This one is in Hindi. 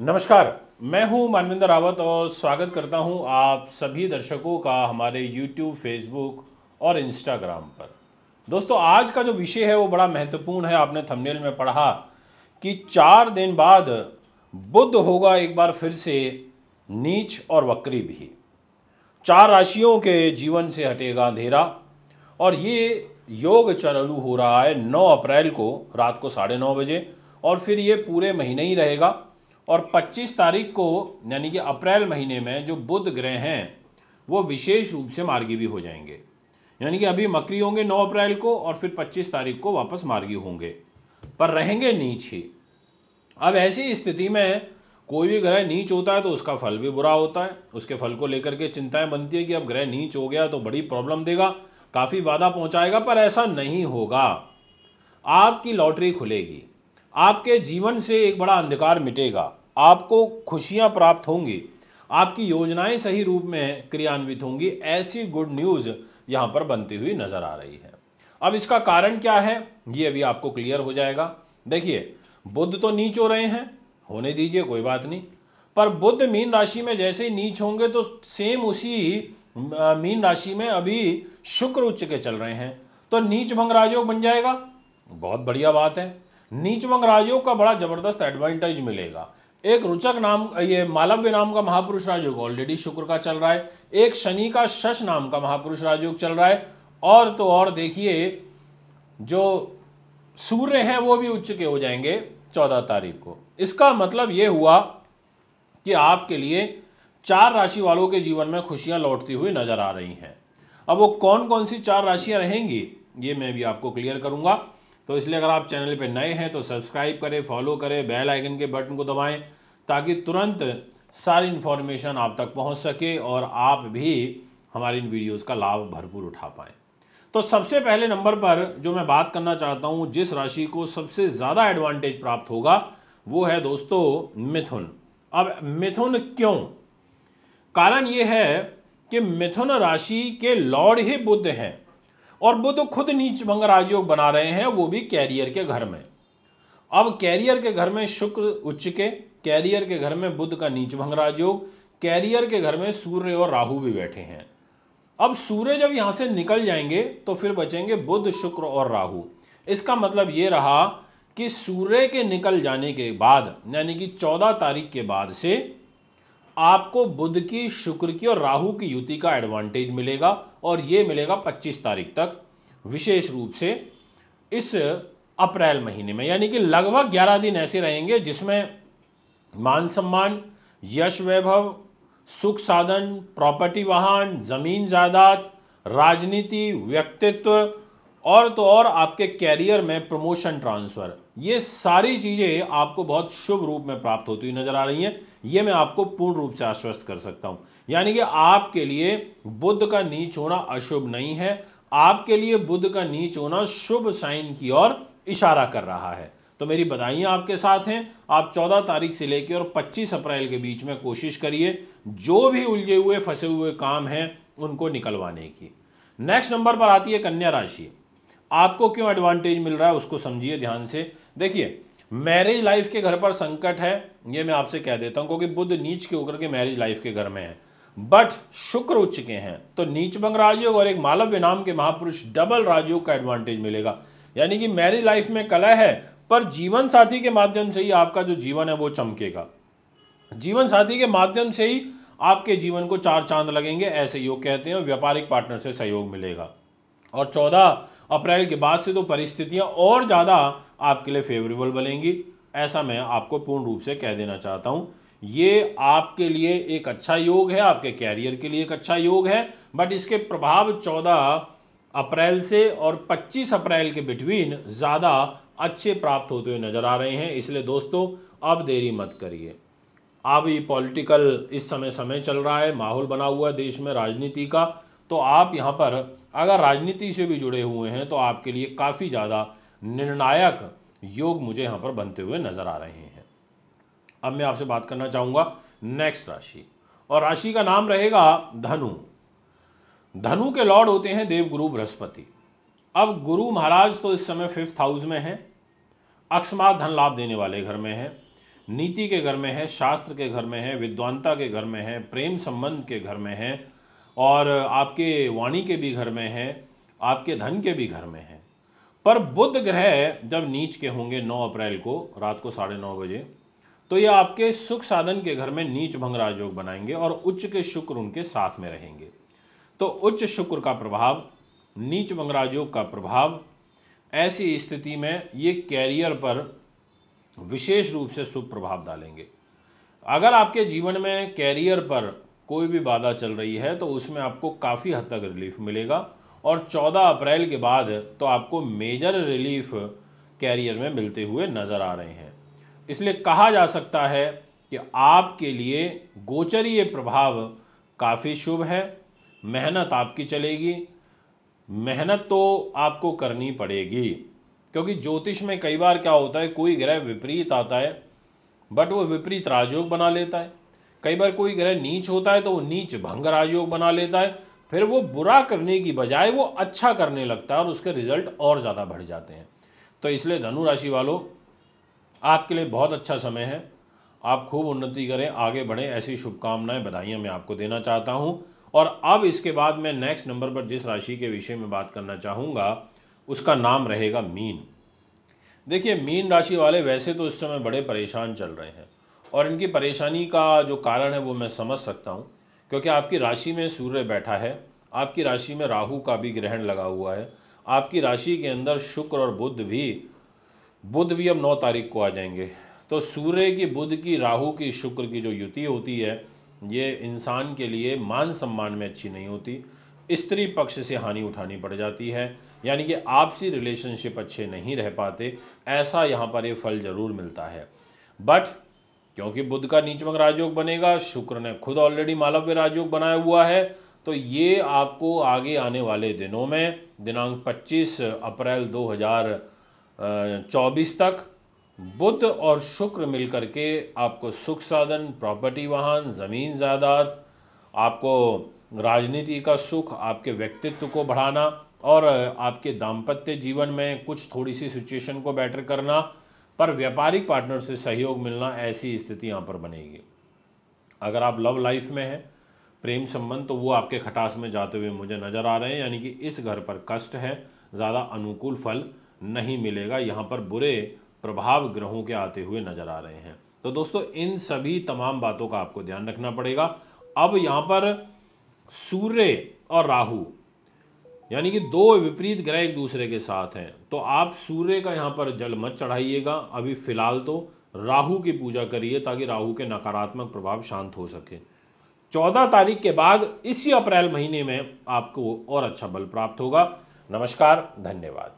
नमस्कार मैं हूं मानविंदर रावत और स्वागत करता हूं आप सभी दर्शकों का हमारे YouTube, Facebook और Instagram पर दोस्तों आज का जो विषय है वो बड़ा महत्वपूर्ण है आपने थंबनेल में पढ़ा कि चार दिन बाद बुद्ध होगा एक बार फिर से नीच और वक्री भी चार राशियों के जीवन से हटेगा अंधेरा और ये योग चालू हो रहा है 9 अप्रैल को रात को साढ़े नौ बजे और फिर ये पूरे महीने ही रहेगा और 25 तारीख को यानी कि अप्रैल महीने में जो बुध ग्रह हैं वो विशेष रूप से मार्गी भी हो जाएंगे यानी कि अभी मकरी होंगे 9 अप्रैल को और फिर 25 तारीख को वापस मार्गी होंगे पर रहेंगे नीच ही अब ऐसी स्थिति में कोई भी ग्रह नीच होता है तो उसका फल भी बुरा होता है उसके फल को लेकर के चिंताएं बनती है कि अब ग्रह नीच हो गया तो बड़ी प्रॉब्लम देगा काफ़ी बाधा पहुंचाएगा पर ऐसा नहीं होगा आपकी लॉटरी खुलेगी आपके जीवन से एक बड़ा अंधकार मिटेगा आपको खुशियां प्राप्त होंगी आपकी योजनाएं सही रूप में क्रियान्वित होंगी ऐसी गुड न्यूज़ यहां पर बनती हुई नज़र आ रही है अब इसका कारण क्या है ये अभी आपको क्लियर हो जाएगा देखिए बुद्ध तो नीच हो रहे हैं होने दीजिए कोई बात नहीं पर बुद्ध मीन राशि में जैसे ही नीच होंगे तो सेम उसी मीन राशि में अभी शुक्र उच्च के चल रहे हैं तो नीच भंग राजयोग बन जाएगा बहुत बढ़िया बात है नीच भंग राजयोग का बड़ा ज़बरदस्त एडवांटेज मिलेगा एक रुचक नाम ये मालव्य नाम का महापुरुष राजयोग ऑलरेडी शुक्र का चल रहा है एक शनि का शश नाम का महापुरुष राजयोग चल रहा है और तो और देखिए जो सूर्य हैं वो भी उच्च के हो जाएंगे चौदह तारीख को इसका मतलब ये हुआ कि आपके लिए चार राशि वालों के जीवन में खुशियां लौटती हुई नजर आ रही हैं अब वो कौन कौन सी चार राशियां रहेंगी ये मैं भी आपको क्लियर करूंगा तो इसलिए अगर आप चैनल पर नए हैं तो सब्सक्राइब करें फॉलो करें बेल आइकन के बटन को दबाएँ ताकि तुरंत सारी इन्फॉर्मेशन आप तक पहुंच सके और आप भी हमारी इन वीडियोस का लाभ भरपूर उठा पाएँ तो सबसे पहले नंबर पर जो मैं बात करना चाहता हूँ जिस राशि को सबसे ज़्यादा एडवांटेज प्राप्त होगा वो है दोस्तों मिथुन अब मिथुन क्यों कारण ये है कि मिथुन राशि के लॉर्ड ही बुद्ध हैं और वो तो खुद नीच भंग राजयोग बना रहे हैं वो भी कैरियर के घर में अब कैरियर के घर में शुक्र उच्च के कैरियर के घर में बुद्ध का नीच भंग राजयोग कैरियर के घर में सूर्य और राहु भी बैठे हैं अब सूर्य जब यहाँ से निकल जाएंगे तो फिर बचेंगे बुद्ध शुक्र और राहु इसका मतलब ये रहा कि सूर्य के निकल जाने के बाद यानी कि चौदह तारीख के बाद से आपको बुध की शुक्र की और राहु की युति का एडवांटेज मिलेगा और ये मिलेगा 25 तारीख तक विशेष रूप से इस अप्रैल महीने में यानी कि लगभग 11 दिन ऐसे रहेंगे जिसमें मान सम्मान यश वैभव सुख साधन प्रॉपर्टी वाहन ज़मीन जायदाद राजनीति व्यक्तित्व और तो और आपके कैरियर में प्रमोशन ट्रांसफ़र ये सारी चीज़ें आपको बहुत शुभ रूप में प्राप्त होती हुई नज़र आ रही हैं ये मैं आपको पूर्ण रूप से आश्वस्त कर सकता हूं यानी कि आपके लिए बुद्ध का नीच होना अशुभ नहीं है आपके लिए बुद्ध का नीच होना शुभ साइन की ओर इशारा कर रहा है तो मेरी बधाइयां आपके साथ हैं आप 14 तारीख से लेकर और 25 अप्रैल के बीच में कोशिश करिए जो भी उलझे हुए फंसे हुए काम हैं उनको निकलवाने की नेक्स्ट नंबर पर आती है कन्या राशि आपको क्यों एडवांटेज मिल रहा है उसको समझिए ध्यान से देखिए मैरिज लाइफ के घर पर संकट है ये मैं आपसे कह देता हूं क्योंकि बुद्ध नीच के होकर के मैरिज लाइफ के घर में है बट शुक्र उच्च के हैं तो नीच बंग राजयोग और एक मालव्य नाम के महापुरुष डबल राजयोग का एडवांटेज मिलेगा यानी कि मैरिज लाइफ में कला है पर जीवन साथी के माध्यम से ही आपका जो जीवन है वो चमकेगा जीवन साथी के माध्यम से ही आपके जीवन को चार चांद लगेंगे ऐसे योग कहते हैं व्यापारिक पार्टनर से सहयोग मिलेगा और चौदह अप्रैल के बाद से तो परिस्थितियां और ज़्यादा आपके लिए फेवरेबल बनेंगी ऐसा मैं आपको पूर्ण रूप से कह देना चाहता हूँ ये आपके लिए एक अच्छा योग है आपके कैरियर के लिए एक अच्छा योग है बट इसके प्रभाव 14 अप्रैल से और 25 अप्रैल के बिटवीन ज़्यादा अच्छे प्राप्त होते हुए नज़र आ रहे हैं इसलिए दोस्तों अब देरी मत करिए अभी पॉलिटिकल इस समय समय चल रहा है माहौल बना हुआ है देश में राजनीति का तो आप यहाँ पर अगर राजनीति से भी जुड़े हुए हैं तो आपके लिए काफ़ी ज़्यादा निर्णायक योग मुझे यहाँ पर बनते हुए नज़र आ रहे हैं अब मैं आपसे बात करना चाहूँगा नेक्स्ट राशि और राशि का नाम रहेगा धनु धनु के लॉर्ड होते हैं देवगुरु बृहस्पति अब गुरु महाराज तो इस समय फिफ्थ हाउस में हैं अकस्मात धन लाभ देने वाले घर में हैं नीति के घर में है शास्त्र के घर में है विद्वानता के घर में है प्रेम संबंध के घर में है और आपके वाणी के भी घर में है आपके धन के भी घर में है पर बुध ग्रह जब नीच के होंगे 9 अप्रैल को रात को साढ़े नौ बजे तो ये आपके सुख साधन के घर में नीच भंग राजयोग बनाएंगे और उच्च के शुक्र उनके साथ में रहेंगे तो उच्च शुक्र का प्रभाव नीच भंग राजयोग का प्रभाव ऐसी स्थिति में ये कैरियर पर विशेष रूप से शुभ प्रभाव डालेंगे अगर आपके जीवन में कैरियर पर कोई भी बाधा चल रही है तो उसमें आपको काफ़ी हद तक रिलीफ मिलेगा और 14 अप्रैल के बाद तो आपको मेजर रिलीफ कैरियर में मिलते हुए नज़र आ रहे हैं इसलिए कहा जा सकता है कि आपके लिए गोचरीय प्रभाव काफ़ी शुभ है मेहनत आपकी चलेगी मेहनत तो आपको करनी पड़ेगी क्योंकि ज्योतिष में कई बार क्या होता है कोई ग्रह विपरीत आता है बट वो विपरीत राजयोग बना लेता है कई बार कोई ग्रह नीच होता है तो वो नीच भंग राजयोग बना लेता है फिर वो बुरा करने की बजाय वो अच्छा करने लगता है और उसके रिजल्ट और ज़्यादा बढ़ जाते हैं तो इसलिए धनु राशि वालों आपके लिए बहुत अच्छा समय है आप खूब उन्नति करें आगे बढ़ें ऐसी शुभकामनाएं बधाइयाँ मैं आपको देना चाहता हूँ और अब इसके बाद मैं नेक्स्ट नंबर पर जिस राशि के विषय में बात करना चाहूँगा उसका नाम रहेगा मीन देखिए मीन राशि वाले वैसे तो इस समय बड़े परेशान चल रहे हैं और इनकी परेशानी का जो कारण है वो मैं समझ सकता हूँ क्योंकि आपकी राशि में सूर्य बैठा है आपकी राशि में राहु का भी ग्रहण लगा हुआ है आपकी राशि के अंदर शुक्र और बुध भी बुध भी अब नौ तारीख को आ जाएंगे तो सूर्य की बुध की राहु की शुक्र की जो युति होती है ये इंसान के लिए मान सम्मान में अच्छी नहीं होती स्त्री पक्ष से हानि उठानी पड़ जाती है यानी कि आपसी रिलेशनशिप अच्छे नहीं रह पाते ऐसा यहाँ पर ये फल ज़रूर मिलता है बट क्योंकि बुद्ध का नीचमक राजयोग बनेगा शुक्र ने खुद ऑलरेडी मालव्य राजयोग बनाया हुआ है तो ये आपको आगे आने वाले दिनों में दिनांक 25 अप्रैल 2024 तक बुद्ध और शुक्र मिलकर के आपको सुख साधन प्रॉपर्टी वाहन ज़मीन जायदाद आपको राजनीति का सुख आपके व्यक्तित्व को बढ़ाना और आपके दाम्पत्य जीवन में कुछ थोड़ी सी सिचुएशन को बेटर करना पर व्यापारिक पार्टनर से सहयोग मिलना ऐसी स्थिति यहाँ पर बनेगी अगर आप लव लाइफ में हैं प्रेम संबंध तो वो आपके खटास में जाते हुए मुझे नज़र आ रहे हैं यानी कि इस घर पर कष्ट है ज़्यादा अनुकूल फल नहीं मिलेगा यहाँ पर बुरे प्रभाव ग्रहों के आते हुए नज़र आ रहे हैं तो दोस्तों इन सभी तमाम बातों का आपको ध्यान रखना पड़ेगा अब यहाँ पर सूर्य और राहु यानी कि दो विपरीत ग्रह एक दूसरे के साथ हैं तो आप सूर्य का यहाँ पर जल मत चढ़ाइएगा अभी फ़िलहाल तो राहु की पूजा करिए ताकि राहु के नकारात्मक प्रभाव शांत हो सके चौदह तारीख के बाद इसी अप्रैल महीने में आपको और अच्छा बल प्राप्त होगा नमस्कार धन्यवाद